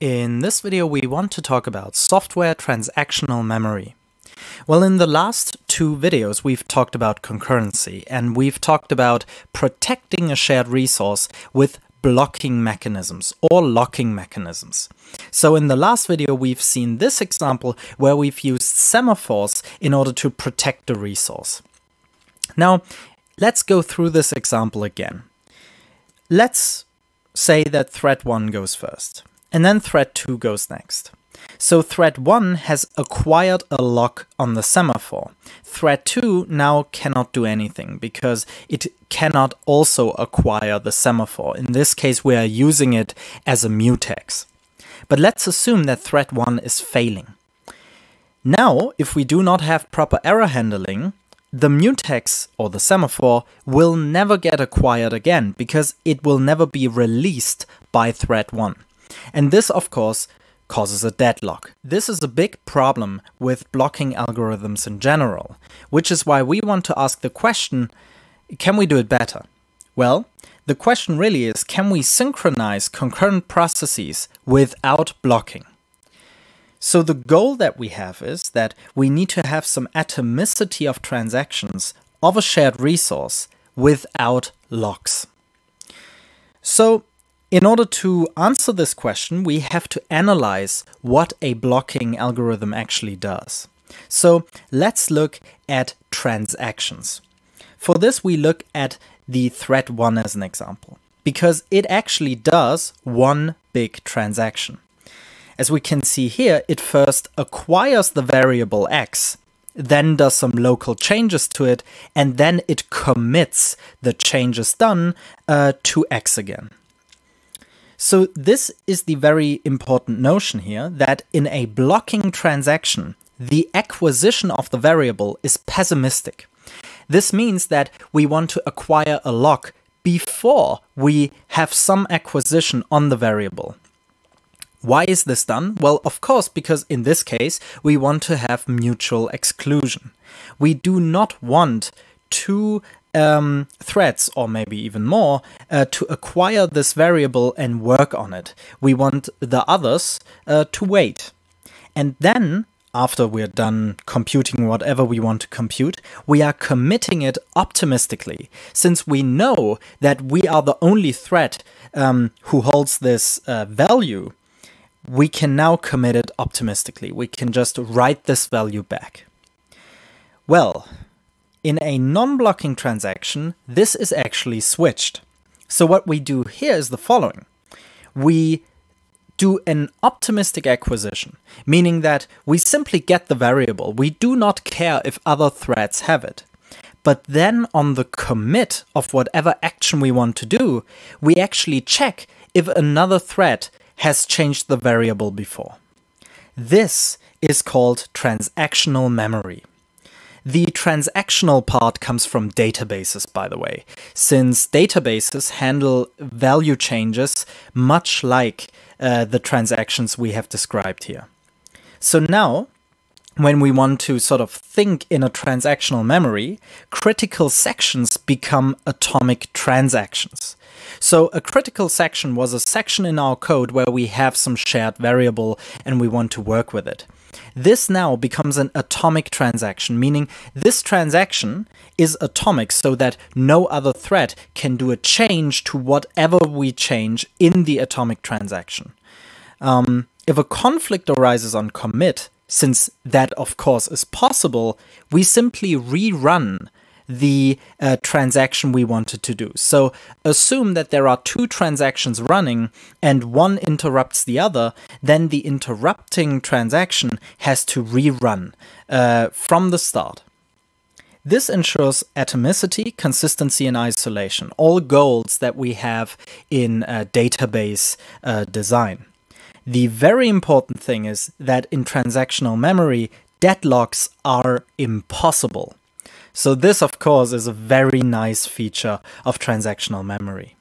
In this video we want to talk about software transactional memory. Well, in the last two videos we've talked about concurrency and we've talked about protecting a shared resource with blocking mechanisms or locking mechanisms. So in the last video we've seen this example where we've used semaphores in order to protect a resource. Now let's go through this example again. Let's say that thread 1 goes first. And then thread 2 goes next. So thread 1 has acquired a lock on the semaphore. Thread 2 now cannot do anything because it cannot also acquire the semaphore. In this case, we are using it as a mutex. But let's assume that thread 1 is failing. Now, if we do not have proper error handling, the mutex or the semaphore will never get acquired again because it will never be released by thread 1. And this, of course, causes a deadlock. This is a big problem with blocking algorithms in general, which is why we want to ask the question, can we do it better? Well, the question really is, can we synchronize concurrent processes without blocking? So the goal that we have is that we need to have some atomicity of transactions of a shared resource without locks. So in order to answer this question, we have to analyze what a blocking algorithm actually does. So let's look at transactions. For this, we look at the thread 1 as an example, because it actually does one big transaction. As we can see here, it first acquires the variable x, then does some local changes to it, and then it commits the changes done uh, to x again. So this is the very important notion here that in a blocking transaction, the acquisition of the variable is pessimistic. This means that we want to acquire a lock before we have some acquisition on the variable. Why is this done? Well, of course, because in this case, we want to have mutual exclusion. We do not want two um, threads, or maybe even more, uh, to acquire this variable and work on it. We want the others uh, to wait. And then, after we're done computing whatever we want to compute, we are committing it optimistically, since we know that we are the only thread um, who holds this uh, value. We can now commit it optimistically. We can just write this value back. Well, in a non-blocking transaction, this is actually switched. So what we do here is the following. We do an optimistic acquisition, meaning that we simply get the variable. We do not care if other threads have it. But then on the commit of whatever action we want to do, we actually check if another thread has changed the variable before. This is called transactional memory. The transactional part comes from databases, by the way, since databases handle value changes much like uh, the transactions we have described here. So now, when we want to sort of think in a transactional memory, critical sections become atomic transactions. So a critical section was a section in our code where we have some shared variable and we want to work with it. This now becomes an atomic transaction, meaning this transaction is atomic so that no other thread can do a change to whatever we change in the atomic transaction. Um, if a conflict arises on commit, since that of course is possible, we simply rerun the uh, transaction we wanted to do. So assume that there are two transactions running and one interrupts the other, then the interrupting transaction has to rerun uh, from the start. This ensures atomicity, consistency, and isolation, all goals that we have in uh, database uh, design. The very important thing is that in transactional memory, deadlocks are impossible. So this, of course, is a very nice feature of transactional memory.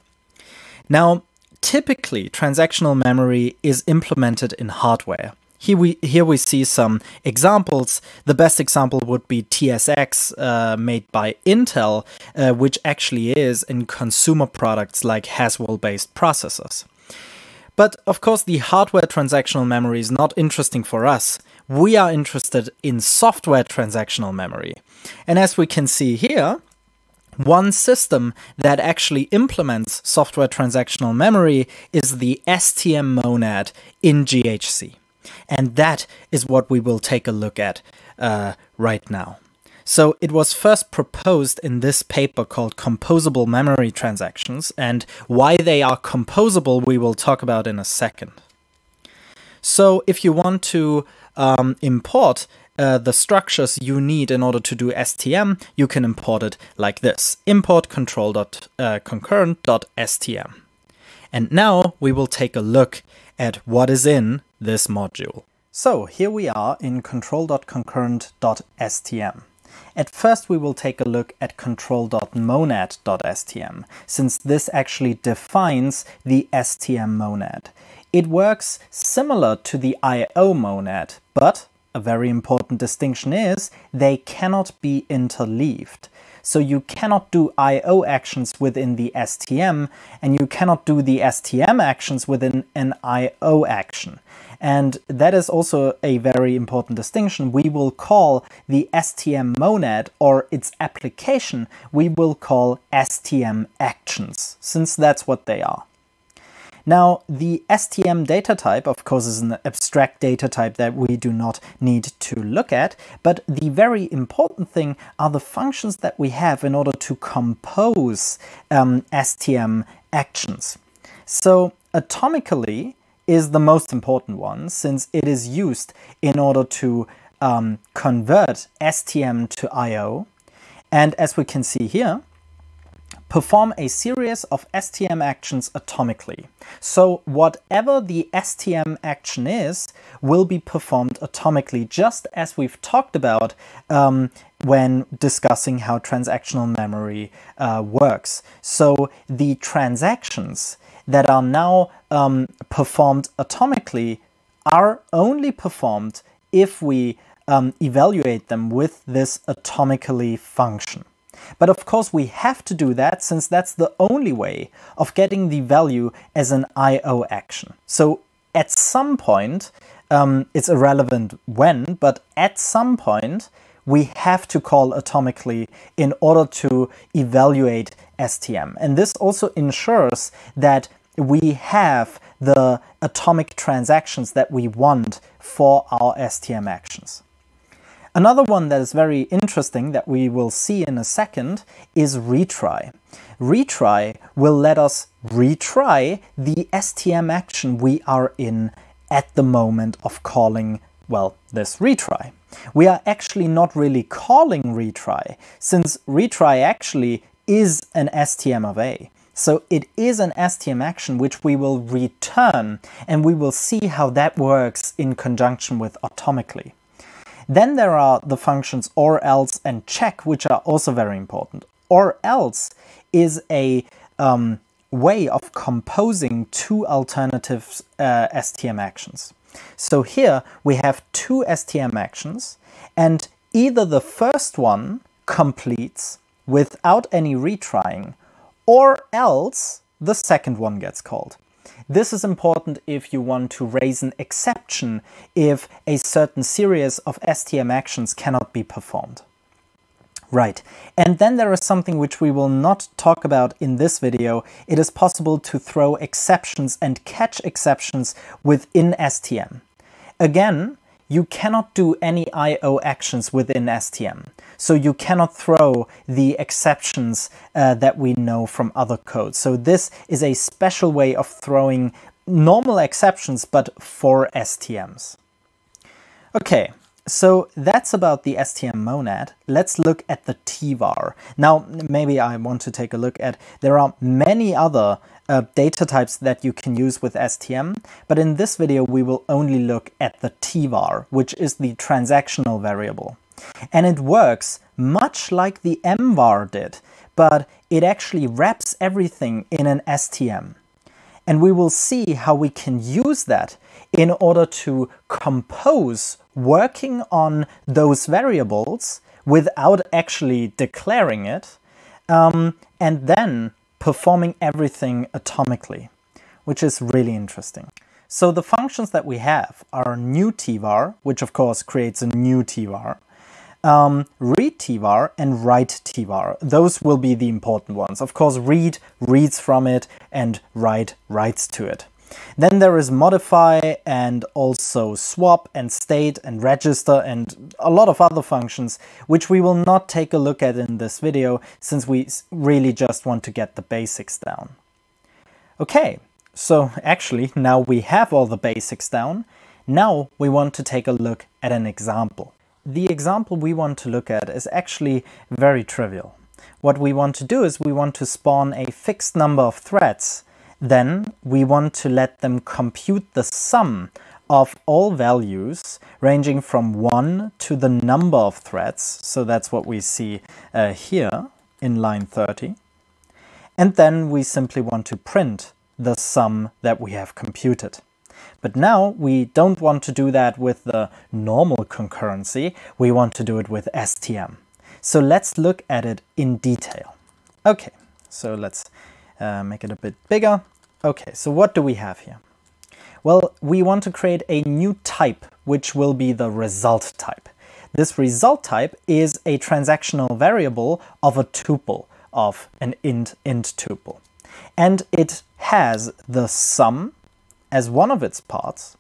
Now, typically, transactional memory is implemented in hardware. Here we, here we see some examples. The best example would be TSX, uh, made by Intel, uh, which actually is in consumer products like Haswell-based processors. But of course, the hardware transactional memory is not interesting for us. We are interested in software transactional memory. And as we can see here, one system that actually implements software transactional memory is the STM monad in GHC. And that is what we will take a look at uh, right now. So it was first proposed in this paper called Composable Memory Transactions, and why they are composable we will talk about in a second. So if you want to um, import uh, the structures you need in order to do STM, you can import it like this, import control.concurrent.stm. Uh, and now we will take a look at what is in this module. So here we are in control.concurrent.stm. At first we will take a look at control.monad.stm, since this actually defines the STM monad. It works similar to the IO monad, but a very important distinction is they cannot be interleaved. So you cannot do IO actions within the STM, and you cannot do the STM actions within an IO action. And that is also a very important distinction. We will call the STM monad or its application, we will call STM actions, since that's what they are. Now, the STM data type, of course, is an abstract data type that we do not need to look at, but the very important thing are the functions that we have in order to compose um, STM actions. So atomically is the most important one since it is used in order to um, convert STM to IO. And as we can see here, perform a series of STM actions atomically. So whatever the STM action is will be performed atomically, just as we've talked about um, when discussing how transactional memory uh, works. So the transactions that are now um, performed atomically are only performed if we um, evaluate them with this atomically function. But of course we have to do that since that's the only way of getting the value as an IO action. So at some point, um, it's irrelevant when, but at some point we have to call atomically in order to evaluate STM. And this also ensures that we have the atomic transactions that we want for our STM actions. Another one that is very interesting that we will see in a second is retry. Retry will let us retry the STM action we are in at the moment of calling, well, this retry. We are actually not really calling retry, since retry actually is an STM of A. So it is an STM action which we will return, and we will see how that works in conjunction with atomically. Then there are the functions or else and check, which are also very important. Or else is a um, way of composing two alternative uh, STM actions. So here we have two STM actions and either the first one completes without any retrying or else the second one gets called. This is important if you want to raise an exception if a certain series of STM actions cannot be performed. Right, and then there is something which we will not talk about in this video. It is possible to throw exceptions and catch exceptions within STM. Again, you cannot do any IO actions within STM. So you cannot throw the exceptions uh, that we know from other codes. So this is a special way of throwing normal exceptions, but for STMs. Okay, so that's about the STM monad. Let's look at the TVAR. Now, maybe I want to take a look at, there are many other uh, data types that you can use with STM, but in this video we will only look at the tvar, which is the transactional variable. And it works much like the mvar did, but it actually wraps everything in an STM. And we will see how we can use that in order to compose working on those variables without actually declaring it, um, and then performing everything atomically, which is really interesting. So the functions that we have are new tvar, which of course creates a new tvar, um, read tvar and write tvar. Those will be the important ones. Of course, read reads from it and write writes to it. Then there is modify and also swap and state and register and a lot of other functions, which we will not take a look at in this video since we really just want to get the basics down. Okay, so actually now we have all the basics down. Now we want to take a look at an example. The example we want to look at is actually very trivial. What we want to do is we want to spawn a fixed number of threads then we want to let them compute the sum of all values ranging from 1 to the number of threads. So that's what we see uh, here in line 30. And then we simply want to print the sum that we have computed. But now we don't want to do that with the normal concurrency, we want to do it with STM. So let's look at it in detail. Okay, so let's uh, make it a bit bigger. Okay, so what do we have here? Well, we want to create a new type, which will be the result type. This result type is a transactional variable of a tuple, of an int int tuple. And it has the sum as one of its parts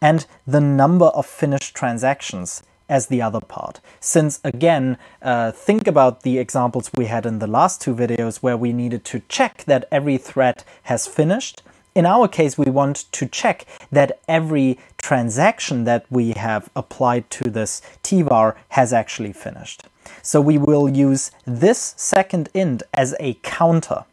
and the number of finished transactions as the other part. Since again, uh, think about the examples we had in the last two videos where we needed to check that every thread has finished. In our case, we want to check that every transaction that we have applied to this tvar has actually finished. So we will use this second int as a counter.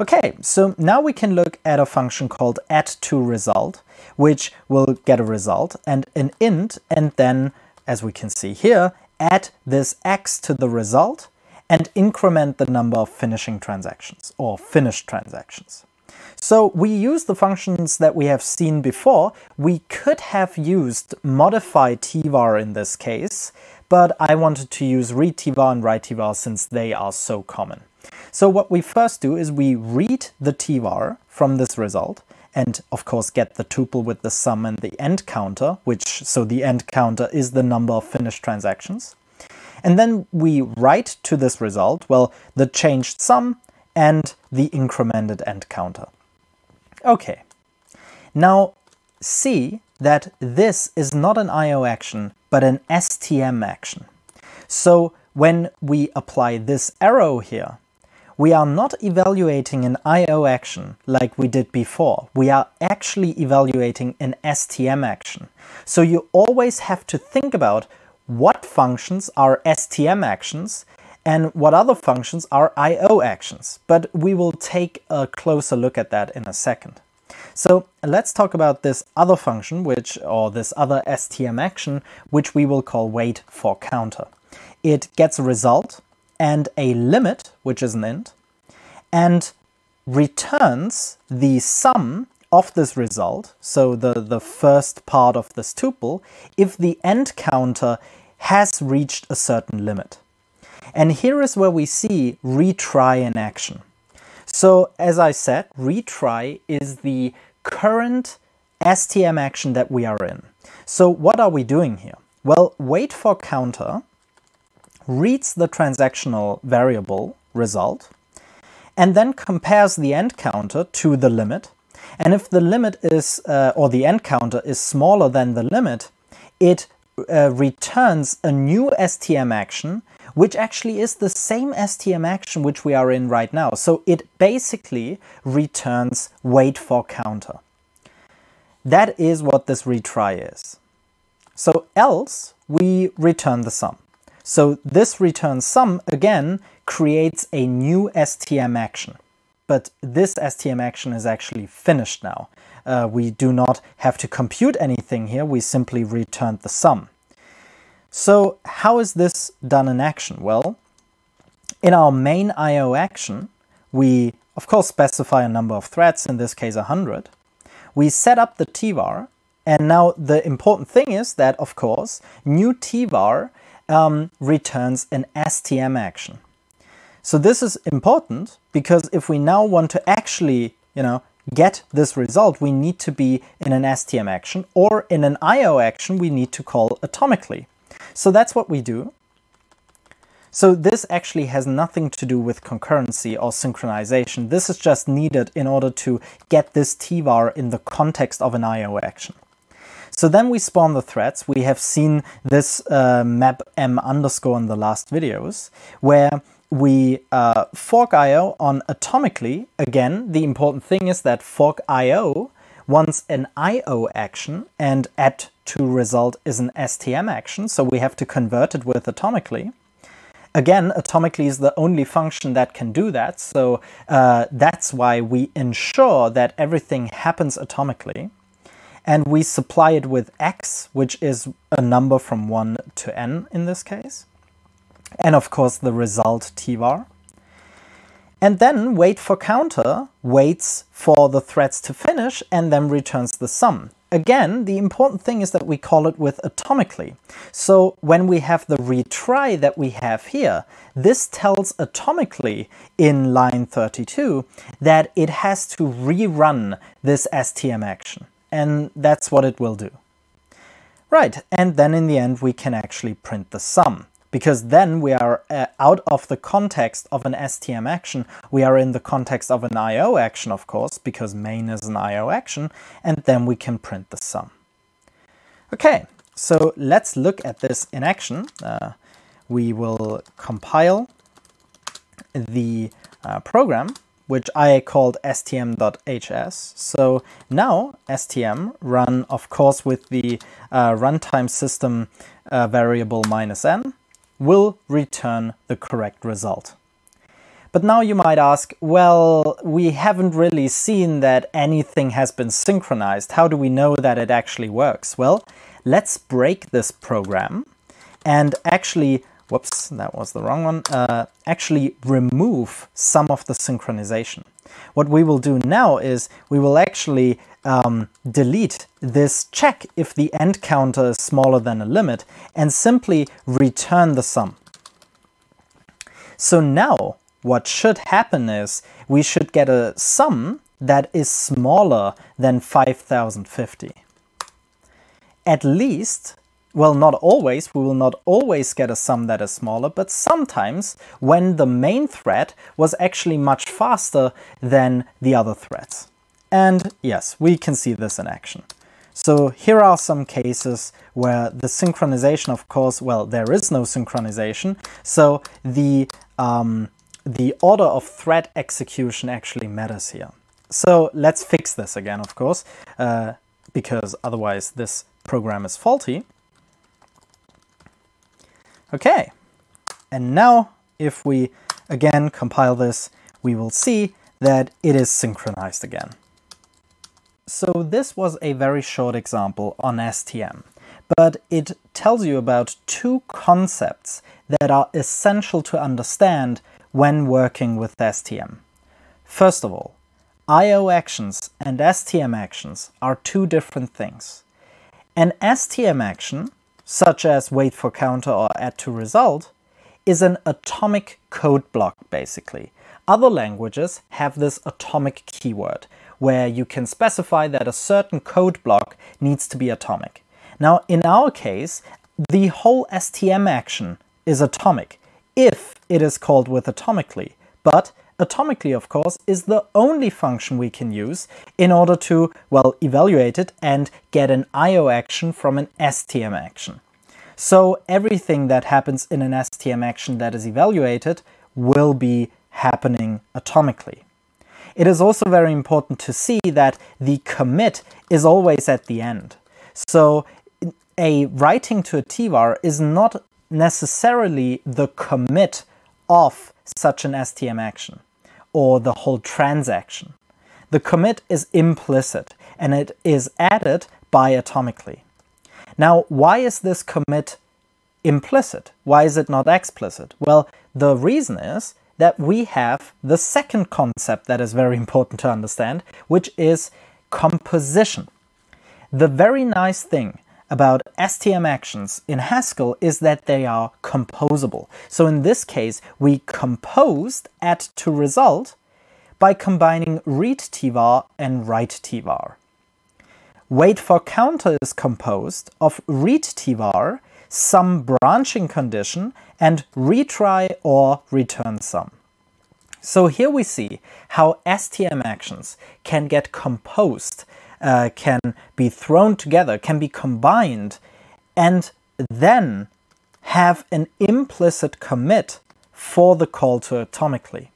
Okay, so now we can look at a function called add to result, which will get a result and an int, and then, as we can see here, add this x to the result and increment the number of finishing transactions or finished transactions. So we use the functions that we have seen before. We could have used modify tvar in this case, but I wanted to use read tvar and write tvar since they are so common. So what we first do is we read the tvar from this result and of course get the tuple with the sum and the end counter, which so the end counter is the number of finished transactions. And then we write to this result, well, the changed sum and the incremented end counter. Okay, now see that this is not an IO action, but an STM action. So when we apply this arrow here, we are not evaluating an IO action like we did before. We are actually evaluating an STM action. So you always have to think about what functions are STM actions and what other functions are IO actions. But we will take a closer look at that in a second. So let's talk about this other function, which or this other STM action, which we will call wait for counter. It gets a result and a limit, which is an int, and returns the sum of this result, so the, the first part of this tuple, if the end counter has reached a certain limit. And here is where we see retry in action. So as I said, retry is the current STM action that we are in. So what are we doing here? Well, wait for counter reads the transactional variable result, and then compares the end counter to the limit. And if the limit is, uh, or the end counter is smaller than the limit, it uh, returns a new STM action, which actually is the same STM action which we are in right now. So it basically returns wait for counter. That is what this retry is. So else we return the sum. So this return sum again creates a new STM action. But this STM action is actually finished now. Uh, we do not have to compute anything here, we simply returned the sum. So how is this done in action? Well, in our main IO action, we of course specify a number of threads, in this case 100. We set up the tvar, and now the important thing is that, of course, new tvar um, returns an STM action. So this is important because if we now want to actually, you know, get this result, we need to be in an STM action or in an IO action we need to call atomically. So that's what we do. So this actually has nothing to do with concurrency or synchronization. This is just needed in order to get this TVAR in the context of an IO action. So then we spawn the threads. We have seen this uh, map m underscore in the last videos, where we uh, fork IO on atomically. Again, the important thing is that fork IO wants an IO action and add to result is an STM action, so we have to convert it with atomically. Again, atomically is the only function that can do that, so uh, that's why we ensure that everything happens atomically and we supply it with x, which is a number from 1 to n in this case, and of course the result tvar. And then wait for counter waits for the threads to finish and then returns the sum. Again, the important thing is that we call it with atomically. So when we have the retry that we have here, this tells atomically in line 32 that it has to rerun this STM action and that's what it will do. Right, and then in the end we can actually print the sum, because then we are uh, out of the context of an STM action, we are in the context of an IO action, of course, because main is an IO action, and then we can print the sum. Okay, so let's look at this in action. Uh, we will compile the uh, program which I called stm.hs. So now stm run, of course, with the uh, runtime system uh, variable minus n will return the correct result. But now you might ask, well, we haven't really seen that anything has been synchronized. How do we know that it actually works? Well, let's break this program and actually whoops, that was the wrong one, uh, actually remove some of the synchronization. What we will do now is we will actually um, delete this check if the end counter is smaller than a limit and simply return the sum. So now what should happen is we should get a sum that is smaller than 5050. At least well, not always, we will not always get a sum that is smaller, but sometimes when the main thread was actually much faster than the other threads. And yes, we can see this in action. So here are some cases where the synchronization, of course, well, there is no synchronization. So the, um, the order of thread execution actually matters here. So let's fix this again, of course, uh, because otherwise this program is faulty. Okay, and now if we again compile this, we will see that it is synchronized again. So this was a very short example on STM, but it tells you about two concepts that are essential to understand when working with STM. First of all, IO actions and STM actions are two different things. An STM action such as wait for counter or add to result, is an atomic code block basically. Other languages have this atomic keyword, where you can specify that a certain code block needs to be atomic. Now, in our case, the whole STM action is atomic, if it is called with atomically, but atomically of course, is the only function we can use in order to, well, evaluate it and get an IO action from an STM action. So everything that happens in an STM action that is evaluated will be happening atomically. It is also very important to see that the commit is always at the end. So a writing to a TVAR is not necessarily the commit of such an STM action or the whole transaction. The commit is implicit and it is added biatomically. Now, why is this commit implicit? Why is it not explicit? Well, the reason is that we have the second concept that is very important to understand, which is composition. The very nice thing about STM actions in Haskell is that they are composable. So in this case, we composed add to result by combining read tvar and write tvar. Wait for counter is composed of read tvar, some branching condition, and retry or return sum. So here we see how STM actions can get composed uh, can be thrown together, can be combined, and then have an implicit commit for the call to atomically.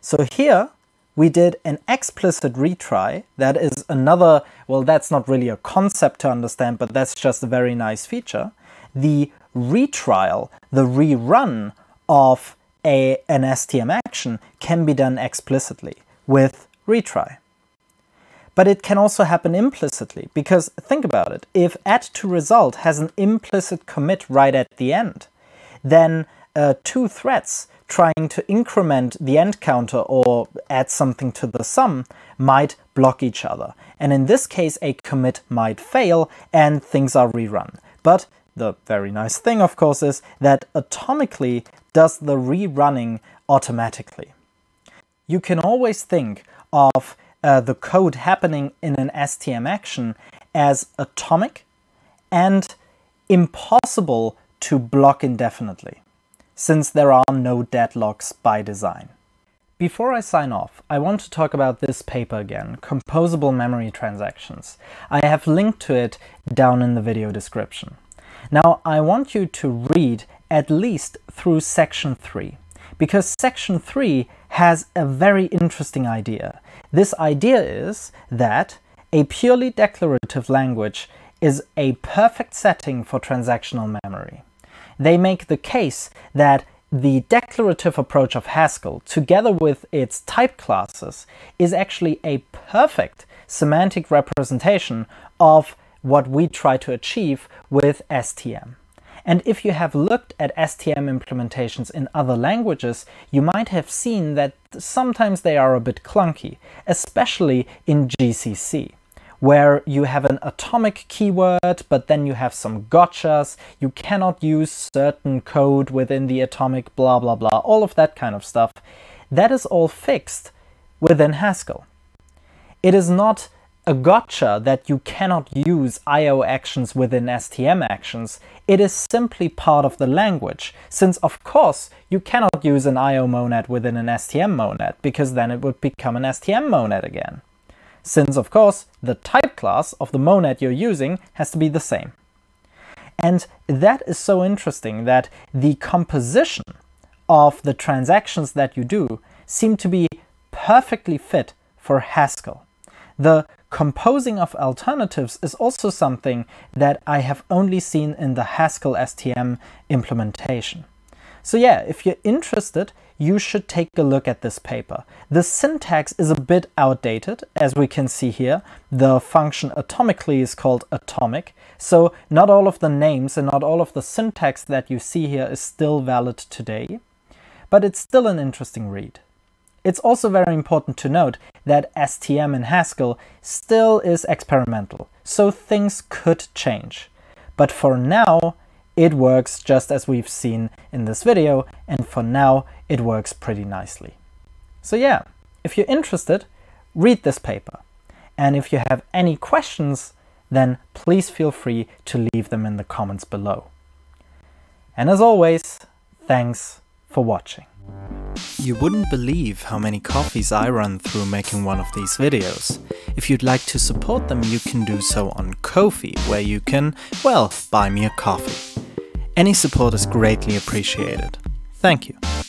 So here we did an explicit retry. That is another, well, that's not really a concept to understand, but that's just a very nice feature. The retrial, the rerun of a, an STM action can be done explicitly with retry. But it can also happen implicitly, because think about it. If add to result has an implicit commit right at the end, then uh, two threads trying to increment the end counter or add something to the sum might block each other. And in this case, a commit might fail and things are rerun. But the very nice thing, of course, is that atomically does the rerunning automatically. You can always think of uh, the code happening in an STM action as atomic and impossible to block indefinitely, since there are no deadlocks by design. Before I sign off, I want to talk about this paper again, Composable Memory Transactions. I have linked to it down in the video description. Now I want you to read at least through section 3 because section 3 has a very interesting idea. This idea is that a purely declarative language is a perfect setting for transactional memory. They make the case that the declarative approach of Haskell, together with its type classes, is actually a perfect semantic representation of what we try to achieve with STM. And if you have looked at STM implementations in other languages, you might have seen that sometimes they are a bit clunky, especially in GCC where you have an atomic keyword, but then you have some gotchas, you cannot use certain code within the atomic blah blah blah, all of that kind of stuff. That is all fixed within Haskell. It is not a gotcha that you cannot use IO actions within STM actions, it is simply part of the language, since of course you cannot use an IO monad within an STM monad, because then it would become an STM monad again. Since of course the type class of the monad you're using has to be the same. And that is so interesting that the composition of the transactions that you do seem to be perfectly fit for Haskell. The Composing of alternatives is also something that I have only seen in the Haskell STM implementation. So yeah, if you're interested, you should take a look at this paper. The syntax is a bit outdated, as we can see here. The function atomically is called atomic, so not all of the names and not all of the syntax that you see here is still valid today, but it's still an interesting read. It's also very important to note that STM in Haskell still is experimental, so things could change. But for now, it works just as we've seen in this video, and for now, it works pretty nicely. So yeah, if you're interested, read this paper. And if you have any questions, then please feel free to leave them in the comments below. And as always, thanks for watching. You wouldn't believe how many coffees I run through making one of these videos. If you'd like to support them you can do so on Ko-fi, where you can, well, buy me a coffee. Any support is greatly appreciated. Thank you.